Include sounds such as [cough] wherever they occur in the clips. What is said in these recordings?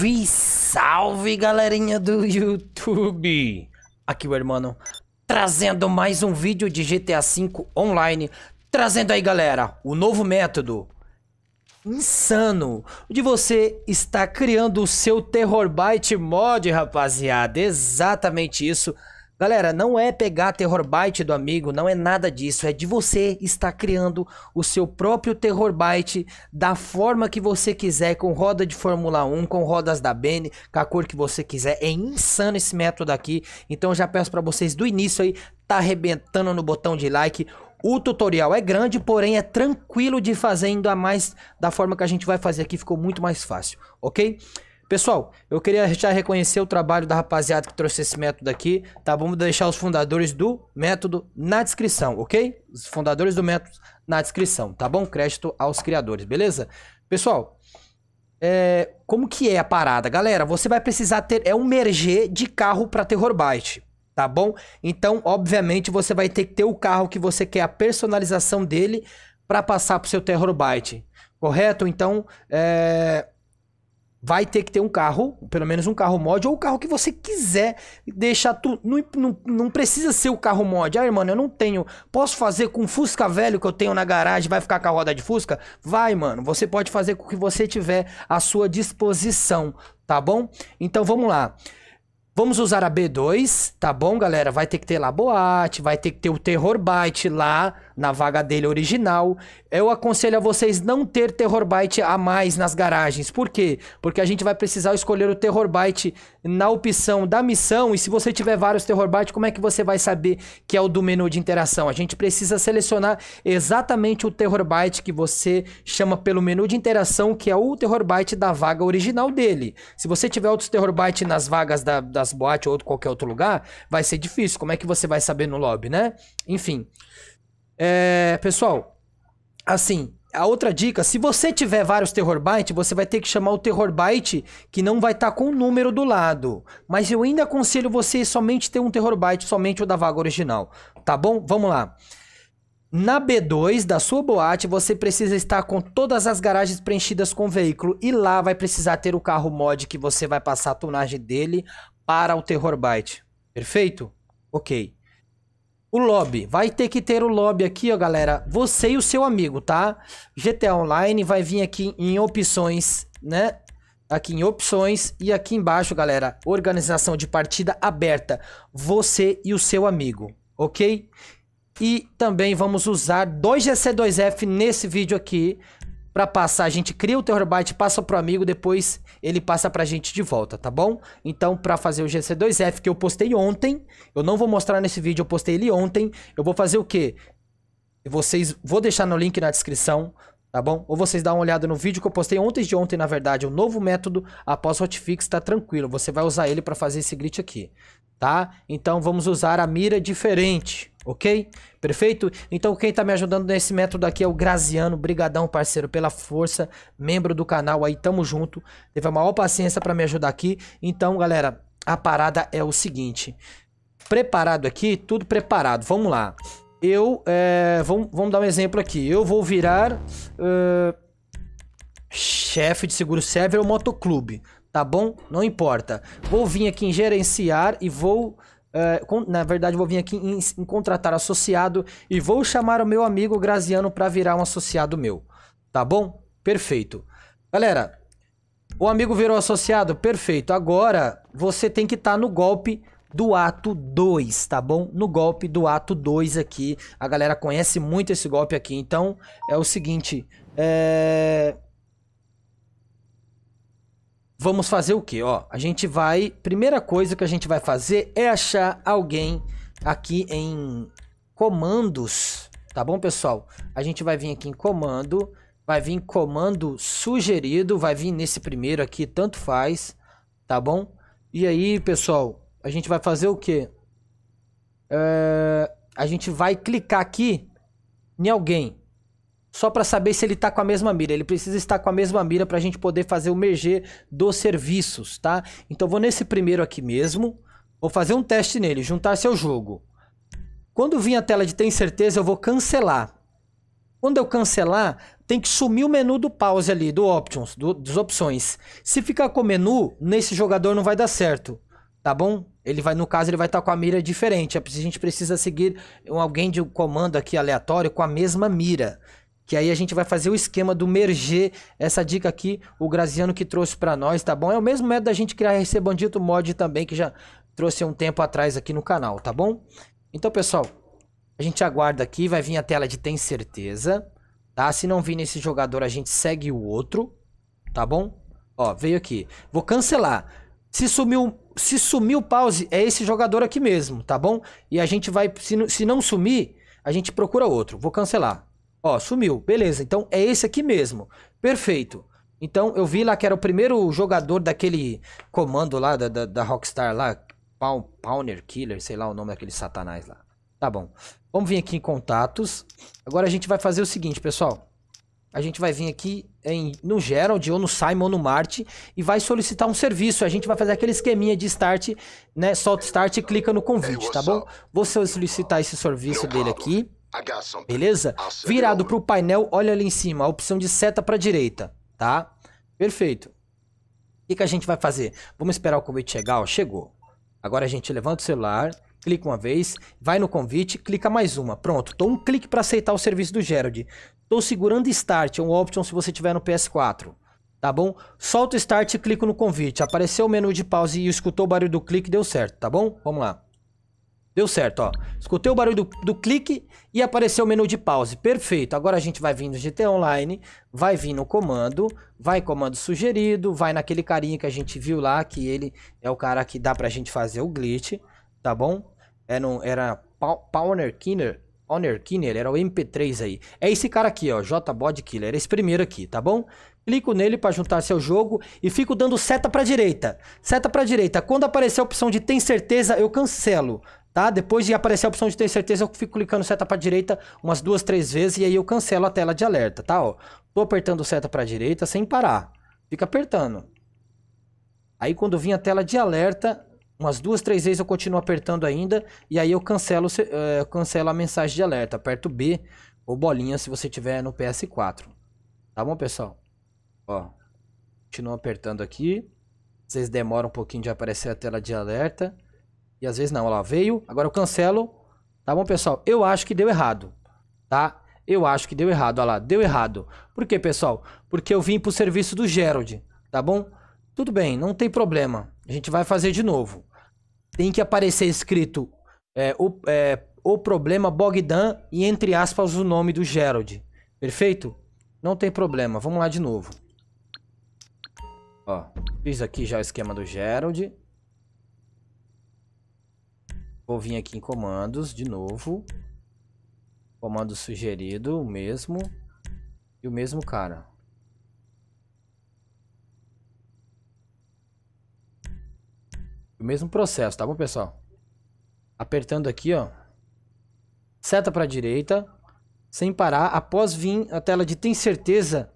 Salve, salve galerinha do YouTube! Aqui o irmão trazendo mais um vídeo de GTA V online. Trazendo aí galera, o novo método insano de você estar criando o seu Terror Byte mod, rapaziada. Exatamente isso. Galera, não é pegar terror byte do amigo, não é nada disso. É de você estar criando o seu próprio terror byte da forma que você quiser, com roda de Fórmula 1, com rodas da Bene, com a cor que você quiser. É insano esse método aqui. Então já peço para vocês do início aí, tá arrebentando no botão de like. O tutorial é grande, porém é tranquilo de fazer, ainda mais da forma que a gente vai fazer aqui, ficou muito mais fácil, ok? Pessoal, eu queria já reconhecer o trabalho da rapaziada que trouxe esse método aqui, tá? Vamos deixar os fundadores do método na descrição, ok? Os fundadores do método na descrição, tá bom? Crédito aos criadores, beleza? Pessoal, é, como que é a parada? Galera, você vai precisar ter... É um merger de carro para Terror Byte, tá bom? Então, obviamente, você vai ter que ter o carro que você quer a personalização dele para passar pro seu Terror Byte, correto? Então, é, vai ter que ter um carro, pelo menos um carro mod, ou o carro que você quiser deixar tu. Não, não, não precisa ser o carro mod. Ah, mano, eu não tenho. Posso fazer com o Fusca velho que eu tenho na garagem, vai ficar com a roda de Fusca? Vai, mano. Você pode fazer com o que você tiver à sua disposição, tá bom? Então vamos lá. Vamos usar a B2, tá bom, galera? Vai ter que ter lá boate, vai ter que ter o Terror Byte lá na vaga dele original. Eu aconselho a vocês não ter Terror Byte a mais nas garagens. Por quê? Porque a gente vai precisar escolher o Terror Byte na opção da missão, e se você tiver vários Terror Byte, como é que você vai saber que é o do menu de interação? A gente precisa selecionar exatamente o Terror Byte que você chama pelo menu de interação, que é o Terror Byte da vaga original dele. Se você tiver outros Terror Byte nas vagas da, das boates ou qualquer outro lugar, vai ser difícil. Como é que você vai saber no lobby, né? Enfim. É, pessoal, assim, a outra dica, se você tiver vários Terror Byte, você vai ter que chamar o Terror Byte que não vai estar tá com o número do lado. Mas eu ainda aconselho você somente ter um Terror Byte, somente o da vaga original. Tá bom? Vamos lá. Na B2 da sua boate, você precisa estar com todas as garagens preenchidas com veículo e lá vai precisar ter o carro mod que você vai passar a tonagem dele para o Terror Byte. Perfeito? Ok. O lobby. Vai ter que ter o lobby aqui, ó, galera. Você e o seu amigo, tá? GTA Online vai vir aqui em opções, né? Aqui em opções e aqui embaixo, galera, organização de partida aberta. Você e o seu amigo, ok? E também vamos usar 2GC2F nesse vídeo aqui para passar, a gente cria o terabyte, passa pro amigo, depois ele passa pra gente de volta, tá bom? Então, para fazer o GC2F que eu postei ontem, eu não vou mostrar nesse vídeo, eu postei ele ontem, eu vou fazer o quê? Vocês, vou deixar no link na descrição, tá bom? Ou vocês dão uma olhada no vídeo que eu postei ontem de ontem, na verdade, o novo método após hotfix, tá tranquilo, você vai usar ele para fazer esse glitch aqui, tá? Então, vamos usar a mira diferente, Ok? Perfeito? Então quem está me ajudando nesse método aqui é o Graziano, brigadão parceiro pela força, membro do canal aí, tamo junto. Teve a maior paciência para me ajudar aqui. Então, galera, a parada é o seguinte. Preparado aqui, tudo preparado. Vamos lá. Eu, é, vamos, vamos dar um exemplo aqui. Eu vou virar uh, chefe de seguro server ou motoclube, tá bom? Não importa. Vou vir aqui em gerenciar e vou eh, com, na verdade, vou vir aqui em, em, contratar associado e vou chamar o meu amigo Graziano para virar um associado meu. Tá bom? Perfeito. Galera, o amigo virou associado? Perfeito. Agora você tem que estar tá no golpe do ato 2, tá bom? No golpe do ato 2 aqui. A galera conhece muito esse golpe aqui. Então é o seguinte: é vamos fazer o que? Ó, a gente vai. Primeira coisa que a gente vai fazer é achar alguém aqui em comandos, tá bom, pessoal? A gente vai vir aqui em comando, vai vir em comando sugerido, vai vir nesse primeiro aqui, tanto faz, tá bom? E aí, pessoal, a gente vai fazer o que? É... A gente vai clicar aqui em alguém, só para saber se ele está com a mesma mira. Ele precisa estar com a mesma mira para a gente poder fazer o merger dos serviços, tá? Então vou nesse primeiro aqui mesmo, vou fazer um teste nele, juntar seu jogo. Quando vir a tela de tem certeza, eu vou cancelar. Quando eu cancelar, tem que sumir o menu do pause ali, do options, do, das opções. Se ficar com o menu, nesse jogador não vai dar certo, tá bom? Ele vai, no caso, ele vai estar tá com a mira diferente. A gente precisa seguir alguém de comando aqui aleatório com a mesma mira. Que aí a gente vai fazer o esquema do merger. Essa dica aqui, o Graziano que trouxe para nós, tá bom? É o mesmo método da gente criar esse Bandito Mod também, que já trouxe um tempo atrás aqui no canal, tá bom? Então, pessoal, a gente aguarda aqui, vai vir a tela de tem certeza, tá? Se não vir nesse jogador, a gente segue o outro, tá bom? Ó, veio aqui. Vou cancelar. Se sumiu, se sumiu o pause, é esse jogador aqui mesmo, tá bom? E a gente vai, se, se não sumir, a gente procura outro. Vou cancelar. Ó, sumiu. Beleza, então é esse aqui mesmo. Perfeito. Então eu vi lá que era o primeiro jogador daquele comando lá da, da, da Rockstar lá. Powner Killer, sei lá o nome daquele satanás lá. Tá bom. Vamos vir aqui em contatos. Agora a gente vai fazer o seguinte, pessoal. A gente vai vir aqui em, no Gerald ou no Simon ou no Marte e vai solicitar um serviço. A gente vai fazer aquele esqueminha de start, né? Solta start e clica no convite, tá bom? Vou solicitar esse serviço dele aqui. Beleza? Virado para o painel, olha ali em cima, a opção de seta para direita, tá? Perfeito. O que, que a gente vai fazer? Vamos esperar o convite chegar, ó, chegou. Agora a gente levanta o celular, clica uma vez, vai no convite, clica mais uma. Pronto, tô um clique para aceitar o serviço do Gerald. Tô segurando Start, é um option se você tiver no PS4. Tá bom? Solta o Start e clico no convite. Apareceu o menu de pause e escutou o barulho do clique, deu certo, tá bom? Vamos lá. Deu certo, ó. Escutei o barulho do, do, clique e apareceu o menu de pause. Perfeito. Agora a gente vai vir no GT Online, vai vir no comando, vai comando sugerido, vai naquele carinha que a gente viu lá, que ele é o cara que dá pra gente fazer o glitch, tá bom? É era, um, era Powner Kinner, Kinner, era o MP3 aí. É esse cara aqui, ó, JBod Killer, é esse primeiro aqui, tá bom? Clico nele para juntar seu jogo e fico dando seta para direita. Seta para direita. Quando aparecer a opção de tem certeza, eu cancelo tá? Depois de aparecer a opção de ter certeza, eu fico clicando seta para direita umas duas, três vezes e aí eu cancelo a tela de alerta, tá? Ó, tô apertando seta para direita sem parar. Fica apertando. Aí quando vim a tela de alerta, umas duas, três vezes eu continuo apertando ainda e aí eu cancelo, é, cancelo a mensagem de alerta. Aperto B ou bolinha se você tiver no PS4. Tá bom, pessoal? Ó, continuo apertando aqui. Vocês demoram um pouquinho de aparecer a tela de alerta. E às vezes não, ela veio, agora eu cancelo. Tá bom, pessoal? Eu acho que deu errado, tá? Eu acho que deu errado, olha lá, deu errado. Por quê, pessoal? Porque eu vim pro serviço do Gerald, tá bom? Tudo bem, não tem problema. A gente vai fazer de novo. Tem que aparecer escrito é, o, é, o problema Bogdan e entre aspas o nome do Gerald. Perfeito? Não tem problema. Vamos lá de novo. Ó, fiz aqui já o esquema do Gerald. Vou vir aqui em comandos de novo. Comando sugerido, o mesmo. E o mesmo cara. O mesmo processo, tá bom, pessoal? Apertando aqui, ó. Seta para direita. Sem parar. Após vir a tela de tem certeza.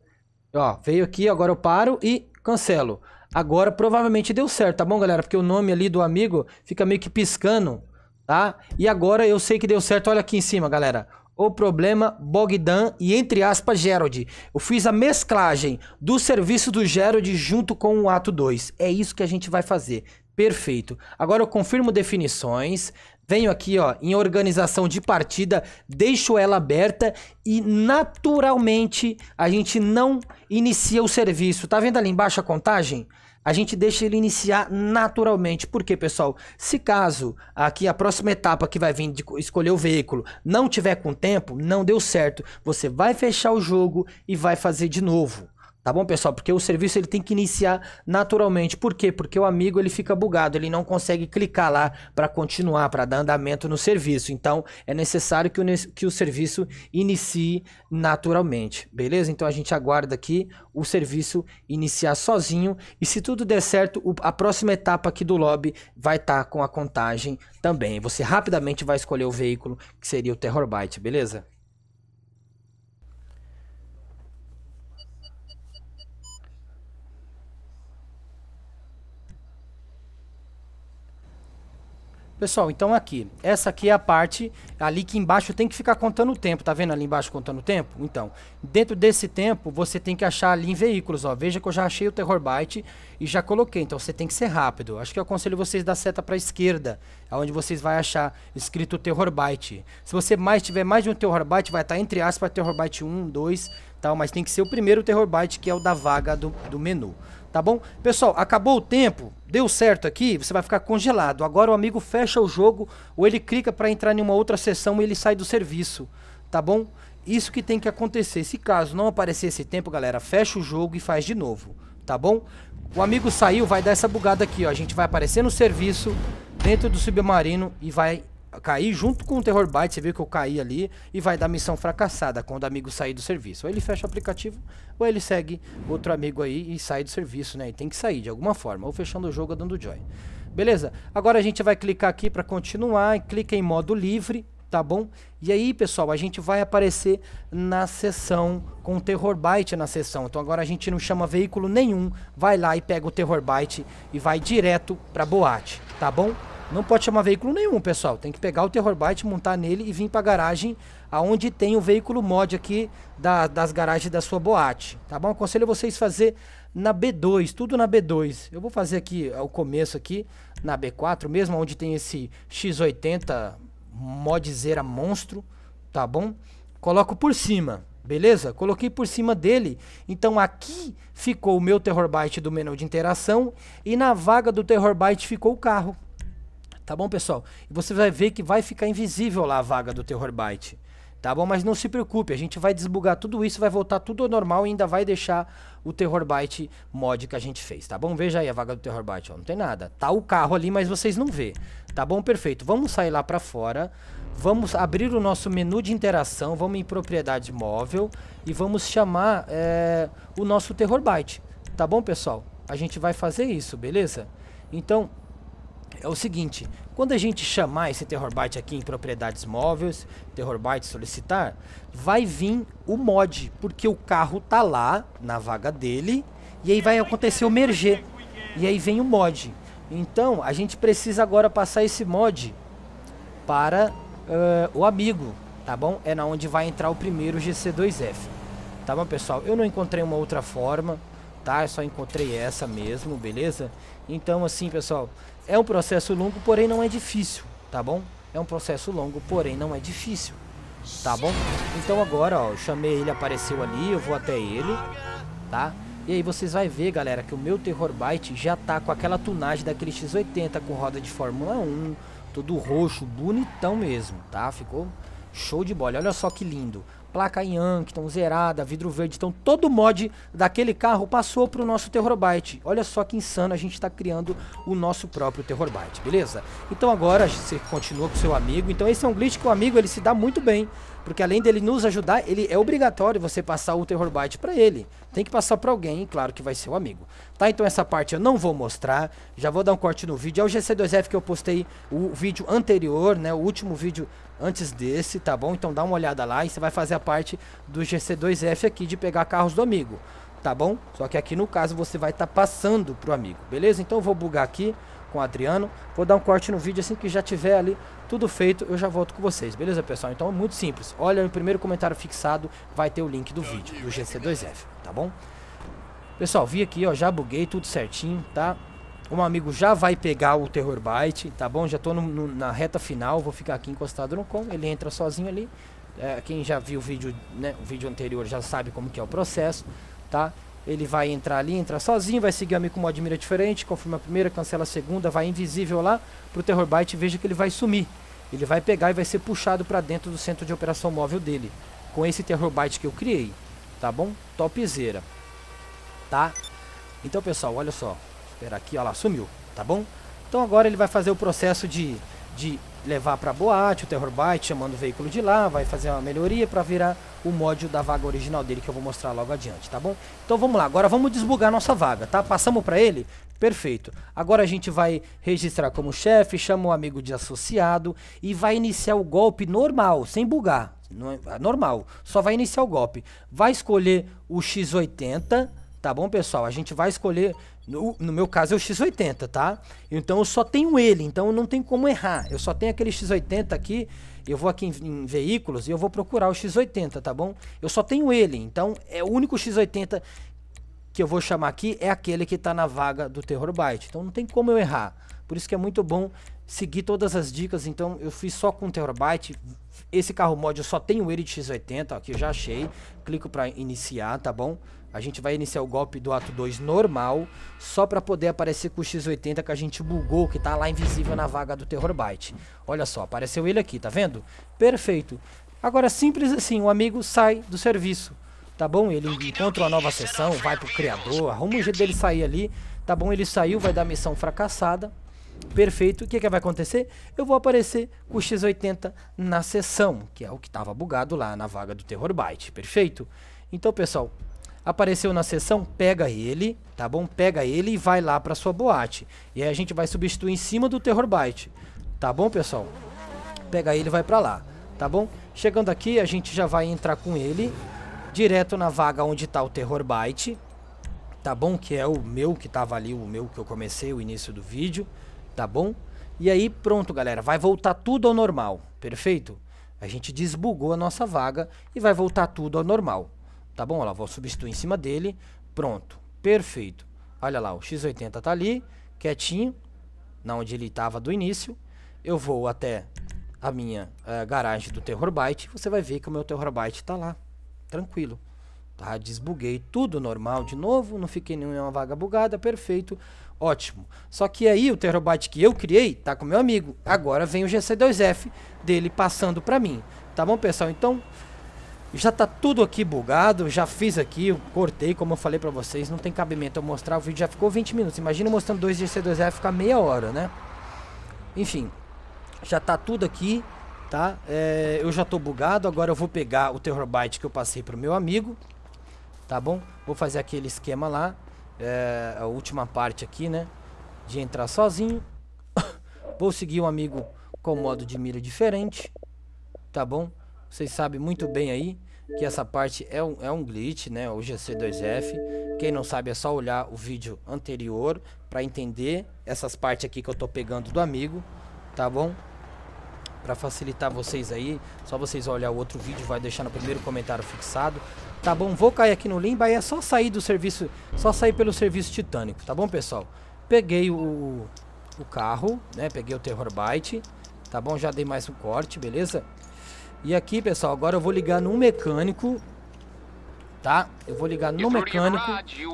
Ó, veio aqui, agora eu paro e cancelo. Agora provavelmente deu certo, tá bom, galera? Porque o nome ali do amigo fica meio que piscando tá? E agora eu sei que deu certo, olha aqui em cima, galera. O problema Bogdan e entre aspas Gerald. Eu fiz a mesclagem do serviço do Gerald junto com o ato 2. É isso que a gente vai fazer. Perfeito. Agora eu confirmo definições, venho aqui ó, em organização de partida, deixo ela aberta e naturalmente a gente não inicia o serviço. Tá vendo ali embaixo a contagem? a gente deixa ele iniciar naturalmente. Porque, pessoal, se caso aqui a próxima etapa que vai vir de escolher o veículo não tiver com tempo, não deu certo, você vai fechar o jogo e vai fazer de novo. Tá bom, pessoal? Porque o serviço ele tem que iniciar naturalmente. Por quê? Porque o amigo ele fica bugado, ele não consegue clicar lá para continuar, para dar andamento no serviço. Então, é necessário que o, que o serviço inicie naturalmente, beleza? Então, a gente aguarda aqui o serviço iniciar sozinho. E se tudo der certo, a próxima etapa aqui do lobby vai estar tá com a contagem também. Você rapidamente vai escolher o veículo que seria o Terrorbyte, beleza? Pessoal, então aqui, essa aqui é a parte ali que embaixo tem que ficar contando o tempo, tá vendo ali embaixo contando o tempo? Então, dentro desse tempo, você tem que achar ali em veículos, ó. Veja que eu já achei o Terror Byte e já coloquei, então você tem que ser rápido. Acho que eu é aconselho vocês da seta para a esquerda, aonde vocês vai achar escrito Terror Byte. Se você mais tiver mais de um Terror Byte, vai estar tá entre aspas Terror Byte 1, 2, tal, mas tem que ser o primeiro Terror Byte que é o da vaga do, do menu. Tá bom? Pessoal, acabou o tempo, deu certo aqui, você vai ficar congelado. Agora o amigo fecha o jogo ou ele clica para entrar em uma outra sessão e ele sai do serviço. Tá bom? Isso que tem que acontecer. Se caso não aparecer esse tempo, galera, fecha o jogo e faz de novo. Tá bom? O amigo saiu, vai dar essa bugada aqui, ó. A gente vai aparecer no serviço, dentro do submarino e vai cair junto com o Terror Byte, você viu que eu caí ali e vai dar missão fracassada quando o amigo sair do serviço. Ou ele fecha o aplicativo, ou ele segue outro amigo aí e sai do serviço, né? E tem que sair de alguma forma, ou fechando o jogo ou dando join. Beleza? Agora a gente vai clicar aqui para continuar, clica em modo livre, tá bom? E aí, pessoal, a gente vai aparecer na sessão com o Terror Byte na sessão. Então agora a gente não chama veículo nenhum, vai lá e pega o Terror Byte e vai direto para boate, tá bom? Não pode chamar veículo nenhum, pessoal. Tem que pegar o Terror Byte, montar nele e vir para a garagem aonde tem o veículo mod aqui da, das garagens da sua boate, tá bom? Aconselho vocês fazer na B2, tudo na B2. Eu vou fazer aqui é, o começo aqui na B4 mesmo, onde tem esse X80 modzera monstro, tá bom? Coloco por cima, beleza? Coloquei por cima dele. Então aqui ficou o meu Terror Byte do menu de interação e na vaga do Terror Byte ficou o carro. Tá bom, pessoal? E você vai ver que vai ficar invisível lá a vaga do Terrorbyte. Tá bom? Mas não se preocupe, a gente vai desbugar tudo isso, vai voltar tudo ao normal e ainda vai deixar o Terrorbyte mod que a gente fez, tá bom? Veja aí a vaga do Terrorbyte, ó, não tem nada. Tá o carro ali, mas vocês não vê. Tá bom? Perfeito. Vamos sair lá para fora. Vamos abrir o nosso menu de interação, vamos em propriedade móvel e vamos chamar é, o nosso Terrorbyte. Tá bom, pessoal? A gente vai fazer isso, beleza? Então, é o seguinte: quando a gente chamar esse Terror Byte aqui em propriedades móveis, Terror Byte solicitar, vai vir o mod, porque o carro tá lá na vaga dele e aí vai acontecer o merger. E aí vem o mod. Então a gente precisa agora passar esse mod para uh, o amigo, tá bom? É na onde vai entrar o primeiro GC2F. Tá bom, pessoal? Eu não encontrei uma outra forma, tá? Eu só encontrei essa mesmo, beleza? Então, assim, pessoal, é um processo longo, porém não é difícil, tá bom? É um processo longo, porém não é difícil, tá bom? Então agora, ó, eu chamei ele, apareceu ali, eu vou até ele, tá? E aí vocês vão ver, galera, que o meu Terror Byte já tá com aquela tunagem daquele X80 com roda de Fórmula 1, todo roxo, bonitão mesmo, tá? Ficou Show de bola. Olha só que lindo. Placa Yankton, zerada, vidro verde. Então todo o mod daquele carro passou para o nosso Terrorbyte. Olha só que insano a gente está criando o nosso próprio Terrorbyte, beleza? Então agora você continua com seu amigo. Então esse é um glitch que o amigo ele se dá muito bem. Porque além dele nos ajudar, ele é obrigatório você passar o Terror Byte para ele. Tem que passar para alguém, claro que vai ser o amigo. Tá, então essa parte eu não vou mostrar. Já vou dar um corte no vídeo. É o GC2F que eu postei o vídeo anterior, né? O último vídeo antes desse, tá bom? Então dá uma olhada lá e você vai fazer a parte do GC2F aqui de pegar carros do amigo, tá bom? Só que aqui no caso você vai estar tá passando pro amigo, beleza? Então eu vou bugar aqui com o Adriano. Vou dar um corte no vídeo assim que já tiver ali tudo feito, eu já volto com vocês, beleza, pessoal? Então é muito simples. Olha no primeiro comentário fixado, vai ter o link do vídeo do GC2F, tá bom? Pessoal, vi aqui, ó, já buguei tudo certinho, tá? um amigo já vai pegar o Terror Byte, tá bom? Já tô no, no, na reta final, vou ficar aqui encostado no com, ele entra sozinho ali. É, quem já viu o vídeo, né, o vídeo anterior já sabe como que é o processo, tá? Ele vai entrar ali, entrar sozinho, vai seguir o amigo com uma admira diferente, confirma a primeira, cancela a segunda, vai invisível lá pro Terror Byte veja que ele vai sumir. Ele vai pegar e vai ser puxado para dentro do centro de operação móvel dele. Com esse Terror Byte que eu criei, tá bom? Topzera, tá? Então, pessoal, olha só. Espera aqui, olha lá, sumiu, tá bom? Então agora ele vai fazer o processo de, de levar para a boate, o Terror Byte, chamando o veículo de lá, vai fazer uma melhoria para virar o módulo da vaga original dele que eu vou mostrar logo adiante, tá bom? Então vamos lá, agora vamos desbugar nossa vaga, tá? Passamos para ele? Perfeito. Agora a gente vai registrar como chefe, chama o um amigo de associado e vai iniciar o golpe normal, sem bugar, é, é normal. Só vai iniciar o golpe. Vai escolher o X80, tá bom, pessoal? A gente vai escolher no, no, meu caso é o X80, tá? Então eu só tenho ele, então não tem como errar. Eu só tenho aquele X80 aqui, eu vou aqui em, em, veículos e eu vou procurar o X80, tá bom? Eu só tenho ele, então é o único X80 que eu vou chamar aqui é aquele que está na vaga do Terror Byte. Então não tem como eu errar. Por isso que é muito bom segui todas as dicas, então eu fiz só com terabyte. Esse carro mod eu só tenho ele de X80, aqui que eu já achei. Clico para iniciar, tá bom? A gente vai iniciar o golpe do ato 2 normal, só para poder aparecer com o X80 que a gente bugou, que tá lá invisível na vaga do Terror Byte. Olha só, apareceu ele aqui, tá vendo? Perfeito. Agora, simples assim, o amigo sai do serviço, tá bom? Ele encontra uma nova sessão, vai pro criador, arruma um jeito dele sair ali, tá bom? Ele saiu, vai dar missão fracassada, Perfeito. O que, que vai acontecer? Eu vou aparecer com o X80 na sessão, que é o que estava bugado lá na vaga do Terror Byte. Perfeito? Então, pessoal, apareceu na sessão, pega ele, tá bom? Pega ele e vai lá para sua boate. E aí a gente vai substituir em cima do Terror Byte. Tá bom, pessoal? Pega ele e vai para lá, tá bom? Chegando aqui, a gente já vai entrar com ele direto na vaga onde tá o Terror Byte. Tá bom? Que é o meu que tava ali, o meu que eu comecei o início do vídeo tá bom? E aí pronto, galera, vai voltar tudo ao normal, perfeito? A gente desbugou a nossa vaga e vai voltar tudo ao normal, tá bom? Olha lá, vou substituir em cima dele, pronto, perfeito. Olha lá, o X80 tá ali, quietinho, na onde ele estava do início. Eu vou até a minha uh, garagem do Terrorbyte, você vai ver que o meu Terrorbyte está lá, tranquilo. Tá? Desbuguei tudo normal de novo, não fiquei nenhuma vaga bugada, perfeito, ótimo. Só que aí o terabyte que eu criei tá com meu amigo. Agora vem o GC2F dele passando para mim. Tá bom, pessoal? Então, já tá tudo aqui bugado, já fiz aqui, eu cortei, como eu falei para vocês, não tem cabimento eu mostrar, o vídeo já ficou 20 minutos. Imagina mostrando dois GC2F ficar meia hora, né? Enfim, já tá tudo aqui, tá? É, eu já tô bugado, agora eu vou pegar o terrobyte que eu passei pro meu amigo, tá bom? Vou fazer aquele esquema lá, é, a última parte aqui, né? De entrar sozinho. [coughs] Vou seguir um amigo com modo de mira diferente, tá bom? Vocês sabem muito bem aí que essa parte é um, é um glitch, né? O GC2F. É Quem não sabe é só olhar o vídeo anterior para entender essas partes aqui que eu tô pegando do amigo, tá bom? Para facilitar vocês aí, só vocês olhar o outro vídeo, vai deixar no primeiro comentário fixado tá bom? Vou cair aqui no Limba e é só sair do serviço, só sair pelo serviço titânico, tá bom, pessoal? Peguei o, o carro, né? Peguei o Terror Byte, tá bom? Já dei mais um corte, beleza? E aqui, pessoal, agora eu vou ligar no mecânico, tá? Eu vou ligar no mecânico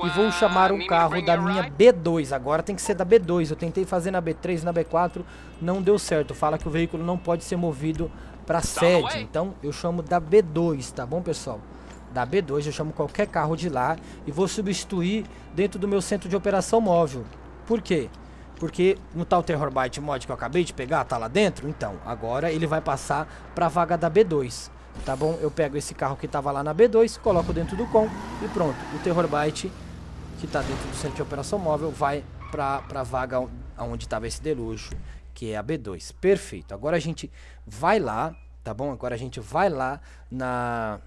e vou chamar um ah, carro da minha B2. Agora tem que ser da B2. Eu tentei fazer na B3, na B4, não deu certo. Fala que o veículo não pode ser movido para tá sede. Então eu chamo da B2, tá bom, pessoal? da B2, eu chamo qualquer carro de lá e vou substituir dentro do meu centro de operação móvel. Por quê? Porque no tal Terrorbyte mod que eu acabei de pegar, tá lá dentro? Então, agora ele vai passar para a vaga da B2, tá bom? Eu pego esse carro que estava lá na B2, coloco dentro do com e pronto. O Terrorbyte, que está dentro do centro de operação móvel, vai para a vaga onde estava esse delujo, que é a B2. Perfeito. Agora a gente vai lá, tá bom? Agora a gente vai lá na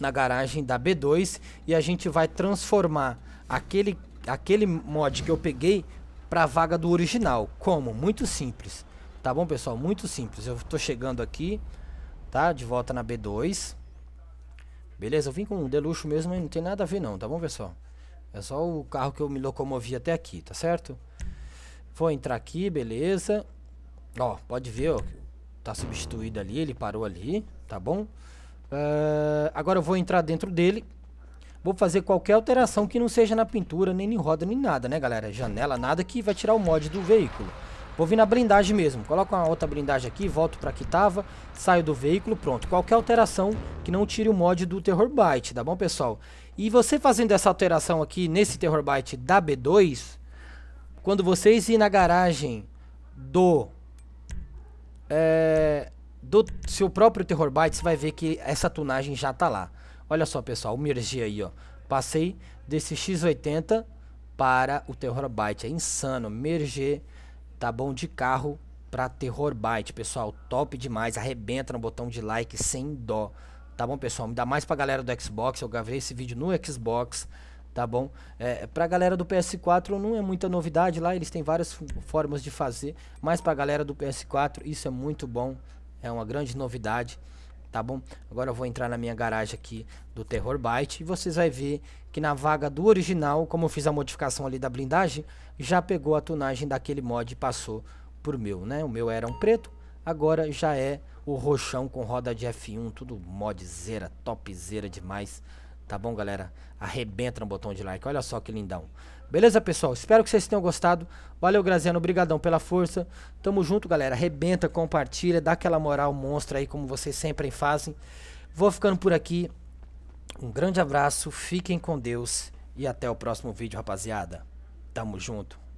na garagem da B2 e a gente vai transformar aquele, aquele mod que eu peguei para a vaga do original. Como? Muito simples. Tá bom, pessoal? Muito simples. Eu tô chegando aqui, tá? De volta na B2. Beleza? Eu vim com um Deluxe mesmo, mas não tem nada a ver não, tá bom, pessoal? É só o carro que eu me locomovi até aqui, tá certo? Vou entrar aqui, beleza. Ó, pode ver, ó, tá substituído ali, ele parou ali, tá bom? Uh, agora eu vou entrar dentro dele. Vou fazer qualquer alteração que não seja na pintura, nem em roda, nem nada, né, galera? Janela, nada que vai tirar o mod do veículo. Vou vir na blindagem mesmo. Coloco uma outra blindagem aqui, volto para que tava, saio do veículo, pronto. Qualquer alteração que não tire o mod do Terror Byte, tá bom, pessoal? E você fazendo essa alteração aqui nesse Terror Byte da B2, quando vocês ir na garagem do... É, do seu próprio Terror Byte, você vai ver que essa tunagem já tá lá. Olha só, pessoal, o Mirgi aí, ó. Passei desse X80 para o Terror Byte. É insano. Merger tá bom de carro para Terror Byte, pessoal. Top demais. Arrebenta no botão de like sem dó. Tá bom, pessoal? Me dá mais pra galera do Xbox. Eu gravei esse vídeo no Xbox. Tá bom? É, pra galera do PS4 não é muita novidade lá. Eles têm várias formas de fazer. Mas pra galera do PS4 isso é muito bom. É uma grande novidade, tá bom? Agora eu vou entrar na minha garagem aqui do Terror Byte e vocês vai ver que na vaga do original, como eu fiz a modificação ali da blindagem, já pegou a tunagem daquele mod e passou por meu, né? O meu era um preto, agora já é o roxão com roda de F1, tudo modzeira, topzeira demais. Tá bom, galera? Arrebenta no botão de like. Olha só que lindão. Beleza, pessoal? Espero que vocês tenham gostado. Valeu, Graziano. Obrigadão pela força. Tamo junto, galera. Arrebenta, compartilha, dá aquela moral monstra aí, como vocês sempre fazem. Vou ficando por aqui. Um grande abraço, fiquem com Deus e até o próximo vídeo, rapaziada. Tamo junto.